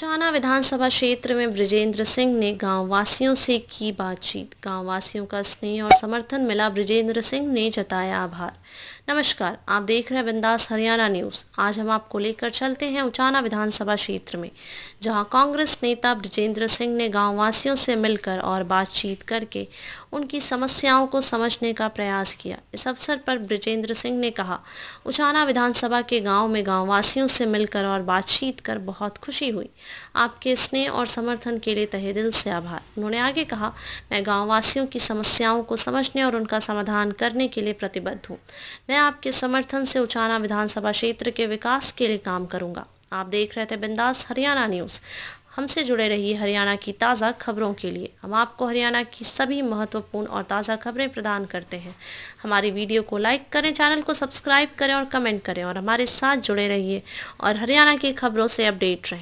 चाना विधानसभा क्षेत्र में ब्रजेंद्र सिंह ने गांव वासियों से की बातचीत गाँव वासियों का स्नेह और समर्थन मिला ब्रजेंद्र सिंह ने जताया आभार नमस्कार आप देख रहे हैं बिंदास हरियाणा न्यूज़ आज हम आपको लेकर चलते हैं उचाना विधानसभा क्षेत्र में जहां कांग्रेस नेता ब्रजेंद्र सिंह ने गाँव वासियों से मिलकर और बातचीत करके उनकी समस्याओं को समझने का प्रयास किया इस अवसर पर ब्रजेंद्र सिंह ने कहा उचाना विधानसभा के गाँव में गाँव वासियों से मिलकर और बातचीत कर बहुत खुशी हुई आपके स्नेह और समर्थन के लिए तहे दिल से आभार उन्होंने आगे कहा मैं गाँव वासियों की समस्याओं को समझने और उनका समाधान करने के लिए प्रतिबद्ध हूँ मैं आपके समर्थन से उचाना विधानसभा क्षेत्र के विकास के लिए काम करूंगा आप देख रहे थे बिंदास हरियाणा न्यूज़ हमसे जुड़े रहिए हरियाणा की ताज़ा खबरों के लिए हम आपको हरियाणा की सभी महत्वपूर्ण और ताज़ा खबरें प्रदान करते हैं हमारी वीडियो को लाइक करें चैनल को सब्सक्राइब करें और कमेंट करें और हमारे साथ जुड़े रहिए और हरियाणा की खबरों से अपडेट रहें